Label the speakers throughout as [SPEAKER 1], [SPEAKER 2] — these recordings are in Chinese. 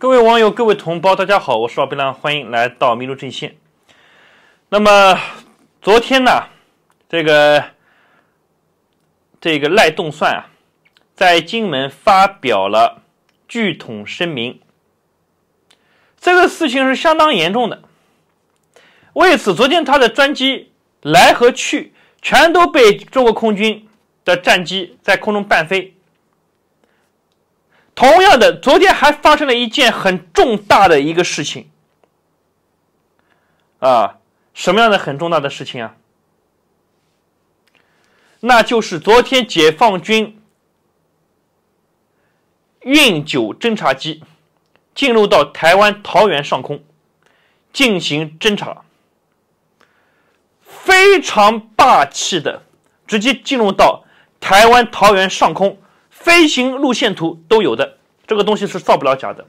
[SPEAKER 1] 各位网友，各位同胞，大家好，我是老白狼，欢迎来到迷路阵线。那么，昨天呢，这个这个赖动算啊，在金门发表了拒统声明，这个事情是相当严重的。为此，昨天他的专机来和去，全都被中国空军的战机在空中伴飞。同样的，昨天还发生了一件很重大的一个事情，啊，什么样的很重大的事情啊？那就是昨天解放军运九侦察机进入到台湾桃园上空进行侦察，非常霸气的，直接进入到台湾桃园上空，飞行路线图都有的。这个东西是造不了假的，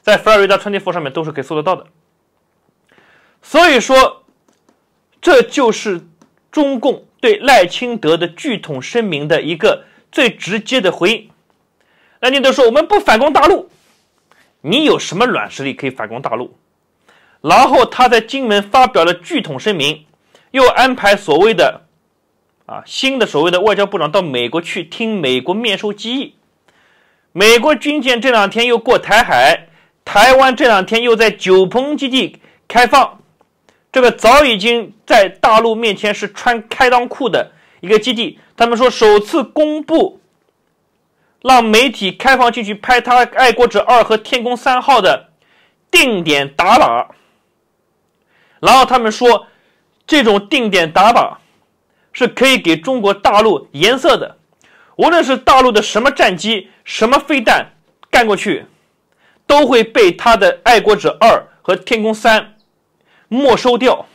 [SPEAKER 1] 在斐尔瑞达穿地服上面都是可以搜得到的。所以说，这就是中共对赖清德的拒统声明的一个最直接的回应。赖清德说：“我们不反攻大陆，你有什么软实力可以反攻大陆？”然后他在金门发表了拒统声明，又安排所谓的啊新的所谓的外交部长到美国去听美国面授机宜。美国军舰这两天又过台海，台湾这两天又在九鹏基地开放，这个早已经在大陆面前是穿开裆裤的一个基地。他们说首次公布，让媒体开放进去拍他爱国者二和天宫三号的定点打靶，然后他们说这种定点打靶是可以给中国大陆颜色的。无论是大陆的什么战机、什么飞弹干过去，都会被他的爱国者二和天空三没收掉。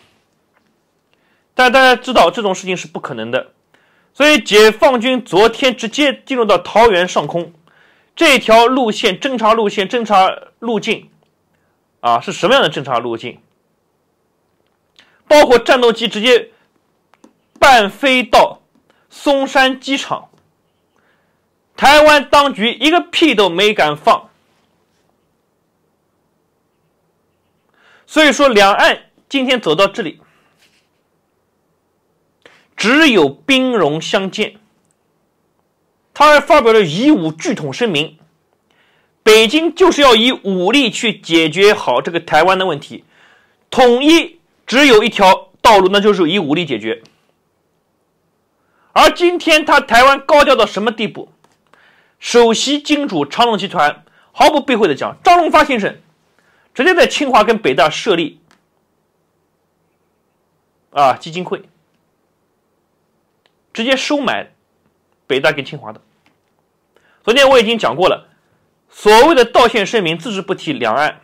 [SPEAKER 1] 但大家知道这种事情是不可能的，所以解放军昨天直接进入到桃园上空这条路线侦察路线侦察路径啊，是什么样的侦察路径？包括战斗机直接半飞到松山机场。台湾当局一个屁都没敢放，所以说两岸今天走到这里，只有兵戎相见。他还发表了以武拒统声明，北京就是要以武力去解决好这个台湾的问题，统一只有一条道路，那就是以武力解决。而今天他台湾高调到什么地步？首席金主长隆集团毫不避讳的讲，张荣发先生直接在清华跟北大设立啊基金会，直接收买北大跟清华的。昨天我已经讲过了，所谓的道歉声明，自字不提两岸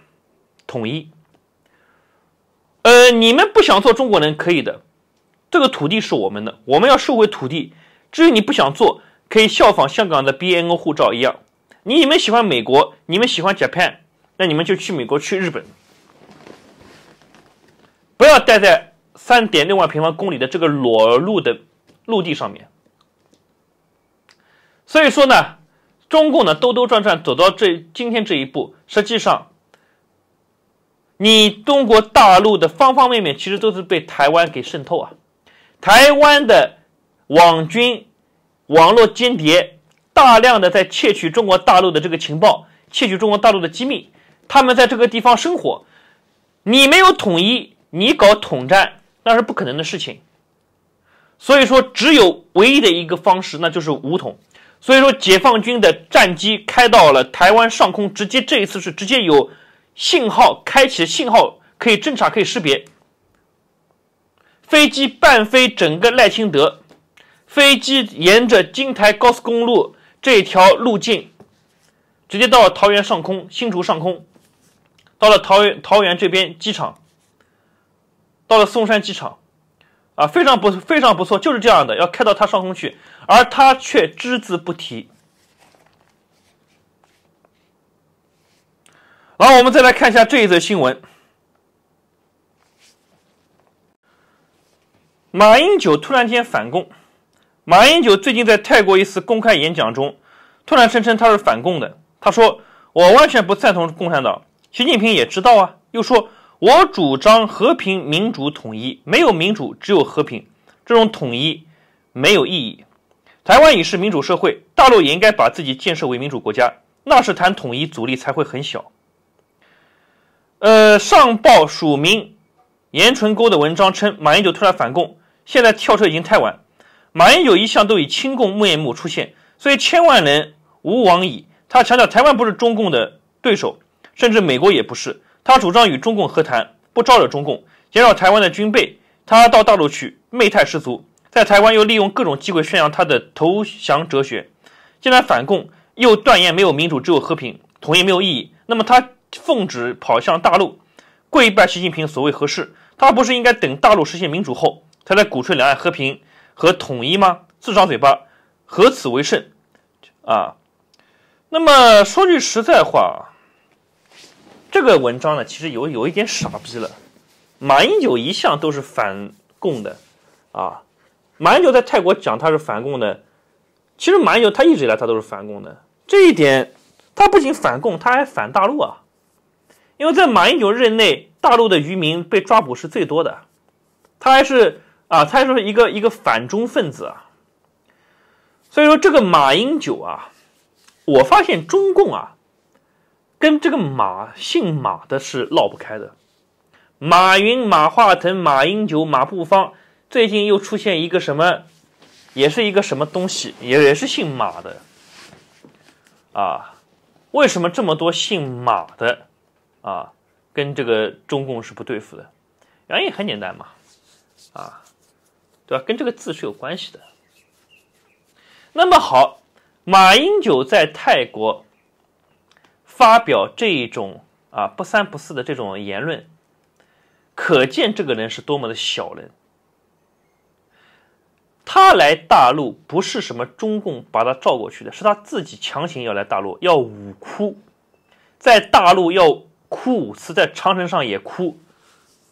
[SPEAKER 1] 统一。呃，你们不想做中国人可以的，这个土地是我们的，我们要收回土地。至于你不想做。可以效仿香港的 BNO 护照一样，你们喜欢美国，你们喜欢 Japan，那你们就去美国去日本，不要待在三点六万平方公里的这个裸露的陆地上面。所以说呢，中共呢兜兜转转走到这今天这一步，实际上，你中国大陆的方方面面其实都是被台湾给渗透啊，台湾的网军。网络间谍大量的在窃取中国大陆的这个情报，窃取中国大陆的机密。他们在这个地方生活，你没有统一，你搞统战那是不可能的事情。所以说，只有唯一的一个方式，那就是武统。所以说，解放军的战机开到了台湾上空，直接这一次是直接有信号开启信号，可以侦察，可以识别飞机伴飞整个赖清德。飞机沿着金台高速公路这条路径，直接到桃园上空、新竹上空，到了桃园桃园这边机场，到了松山机场，啊，非常不非常不错，就是这样的，要开到它上空去，而他却只字不提。然后我们再来看一下这一则新闻：马英九突然间反攻。马英九最近在泰国一次公开演讲中，突然声称他是反共的。他说：“我完全不赞同共产党。”习近平也知道啊，又说：“我主张和平、民主、统一，没有民主，只有和平，这种统一没有意义。台湾已是民主社会，大陆也应该把自己建设为民主国家，那是谈统一阻力才会很小。”呃，上报署名严纯沟的文章称，马英九突然反共，现在跳车已经太晚。马英九一向都以亲共面目出现，所以千万人无往矣。他强调台湾不是中共的对手，甚至美国也不是。他主张与中共和谈，不招惹中共，减少台湾的军备。他到大陆去媚态十足，在台湾又利用各种机会宣扬他的投降哲学。既然反共，又断言没有民主只有和平，统一没有意义，那么他奉旨跑向大陆跪拜习近平，所谓何事？他不是应该等大陆实现民主后，才来鼓吹两岸和平？和统一吗？自张嘴巴，何此为甚？啊，那么说句实在话啊，这个文章呢，其实有有一点傻逼了。马英九一向都是反共的啊，马英九在泰国讲他是反共的，其实马英九他一直以来他都是反共的，这一点他不仅反共，他还反大陆啊，因为在马英九任内，大陆的渔民被抓捕是最多的，他还是。啊，他说一个一个反中分子啊，所以说这个马英九啊，我发现中共啊，跟这个马姓马的是绕不开的。马云、马化腾、马英九、马步芳，最近又出现一个什么，也是一个什么东西，也也是姓马的。啊，为什么这么多姓马的，啊，跟这个中共是不对付的？原因很简单嘛，啊。对吧？跟这个字是有关系的。那么好，马英九在泰国发表这种啊不三不四的这种言论，可见这个人是多么的小人。他来大陆不是什么中共把他召过去的，是他自己强行要来大陆，要五哭，在大陆要哭，次，在长城上也哭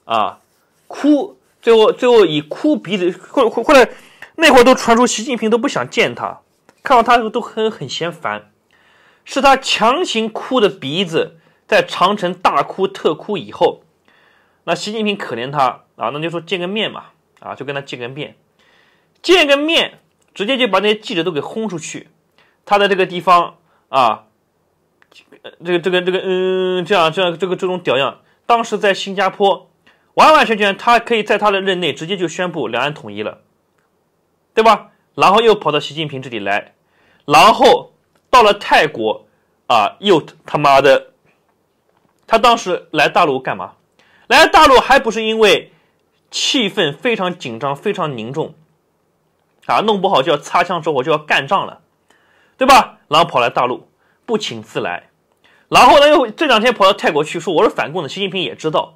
[SPEAKER 1] 啊，哭。最后，最后以哭鼻子，后后后来那会儿都传出习近平都不想见他，看到他都很很嫌烦，是他强行哭的鼻子，在长城大哭特哭以后，那习近平可怜他啊，那就说见个面嘛，啊，就跟他见个面，见个面，直接就把那些记者都给轰出去，他在这个地方啊，这个这个这个嗯，这样这样这个这种屌样，当时在新加坡。完完全全，他可以在他的任内直接就宣布两岸统一了，对吧？然后又跑到习近平这里来，然后到了泰国，啊，又他妈的，他当时来大陆干嘛？来大陆还不是因为气氛非常紧张、非常凝重，啊，弄不好就要擦枪走火，就要干仗了，对吧？然后跑来大陆不请自来，然后呢，又这两天跑到泰国去说我是反共的，习近平也知道。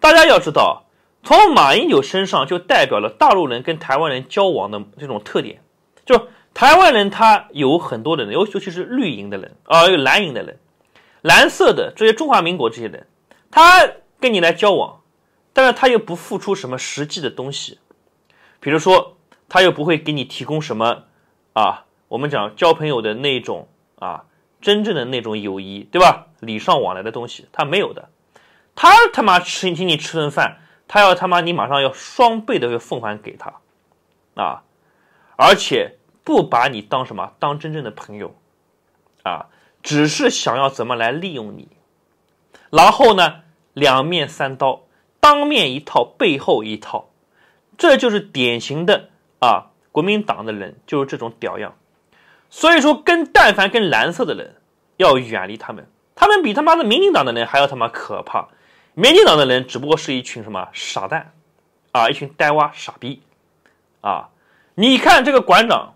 [SPEAKER 1] 大家要知道，从马英九身上就代表了大陆人跟台湾人交往的这种特点。就台湾人，他有很多的人，尤尤其是绿营的人啊，有蓝营的人，蓝色的这些中华民国这些人，他跟你来交往，但是他又不付出什么实际的东西，比如说他又不会给你提供什么啊，我们讲交朋友的那种啊，真正的那种友谊，对吧？礼尚往来的东西，他没有的。他他妈请请你吃顿饭，他要他妈你马上要双倍的奉还给他，啊，而且不把你当什么当真正的朋友，啊，只是想要怎么来利用你，然后呢两面三刀，当面一套背后一套，这就是典型的啊国民党的人就是这种屌样，所以说跟但凡跟蓝色的人要远离他们，他们比他妈的民进党的人还要他妈可怕。民进党的人只不过是一群什么傻蛋，啊，一群呆瓜、傻逼，啊！你看这个馆长，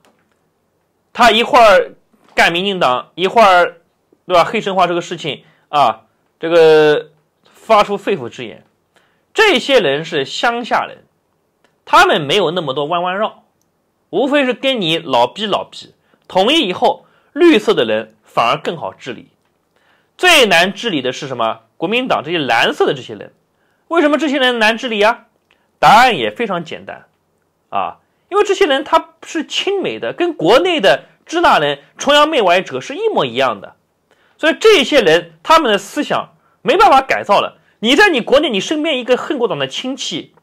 [SPEAKER 1] 他一会儿干民进党，一会儿对吧？黑神话这个事情啊，这个发出肺腑之言。这些人是乡下人，他们没有那么多弯弯绕，无非是跟你老逼老逼。统一以后，绿色的人反而更好治理。最难治理的是什么？国民党这些蓝色的这些人，为什么这些人难治理啊？答案也非常简单啊，因为这些人他是亲美的，跟国内的支那人崇洋媚外者是一模一样的，所以这些人他们的思想没办法改造了。你在你国内，你身边一个恨国党的亲戚，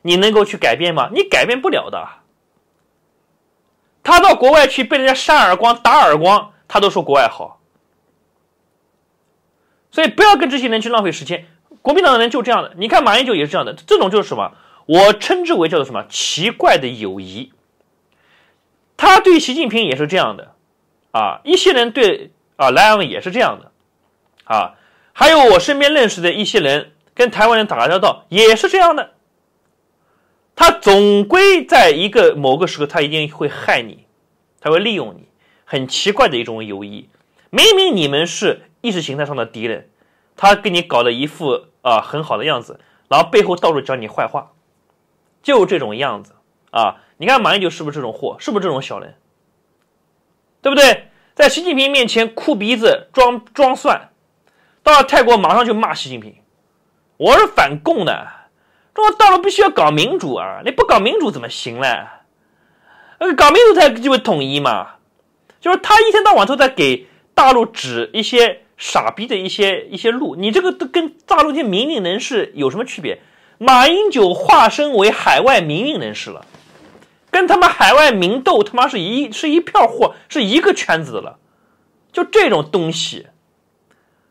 [SPEAKER 1] 你能够去改变吗？你改变不了的。他到国外去被人家扇耳光打耳光，他都说国外好。所以不要跟这些人去浪费时间。国民党的人就这样的，你看马英九也是这样的，这种就是什么？我称之为叫做什么奇怪的友谊。他对习近平也是这样的，啊，一些人对啊莱昂也是这样的，啊，还有我身边认识的一些人跟台湾人打交道也是这样的。他总归在一个某个时刻，他一定会害你，他会利用你，很奇怪的一种友谊。明明你们是。意识形态上的敌人，他给你搞了一副啊很好的样子，然后背后到处讲你坏话，就这种样子啊！你看马英九是不是这种货？是不是这种小人？对不对？在习近平面前哭鼻子装装蒜，到了泰国马上就骂习近平，我是反共的，中国大陆必须要搞民主啊！你不搞民主怎么行嘞？搞民主才就会统一嘛，就是他一天到晚都在给大陆指一些。傻逼的一些一些路，你这个都跟大陆这些民运人士有什么区别？马英九化身为海外民运人士了，跟他妈海外民斗他妈是一是一票货，是一个圈子了。就这种东西，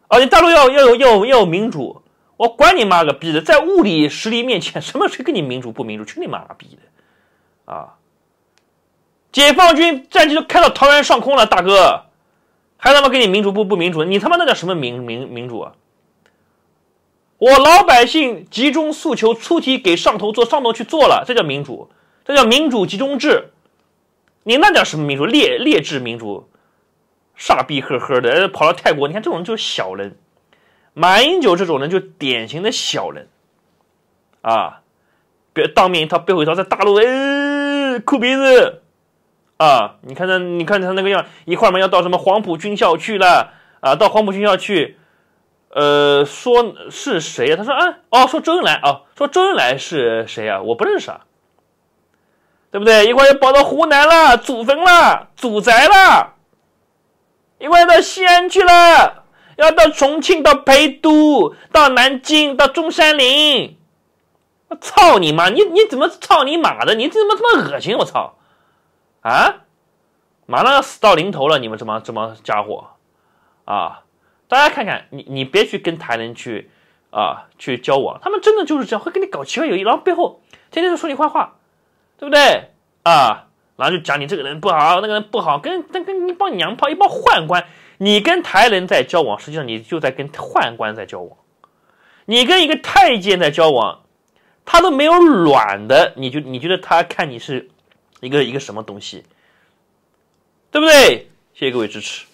[SPEAKER 1] 啊，你大陆要要有要有要有民主，我管你妈个逼的！在物理实力面前，什么谁跟你民主不民主？去你妈个逼的！啊，解放军战机都开到桃园上空了，大哥。还他妈给你民主不不民主你他妈那叫什么民民民主啊？我老百姓集中诉求出题给上头做，上头去做了，这叫民主，这叫民主集中制。你那叫什么民主？劣劣质民主？傻逼呵呵的跑到泰国？你看这种人就是小人，马英九这种人就典型的小人啊！别当面一套背后一套，在大陆，哎，哭鼻子。啊，你看他，你看他那个样，一块儿嘛要到什么黄埔军校去了啊？到黄埔军校去，呃，说是谁？他说啊，哦，说周恩来啊，说周恩来是谁啊？我不认识啊，对不对？一会要跑到湖南了，祖坟了，祖宅了，一块到西安去了，要到重庆，到陪都，到南京，到中山陵。我操你妈！你你怎么操你妈的？你怎么这么恶心？我操！啊，马上要死到临头了！你们这帮这帮家伙，啊，大家看看，你你别去跟台人去啊去交往，他们真的就是这样，会跟你搞奇怪友谊，然后背后天天就说你坏话，对不对？啊，然后就讲你这个人不好，那个人不好，跟跟跟一帮娘炮，一帮宦官。你跟台人在交往，实际上你就在跟宦官在交往，你跟一个太监在交往，他都没有卵的，你就你觉得他看你是？一个一个什么东西，对不对？谢谢各位支持。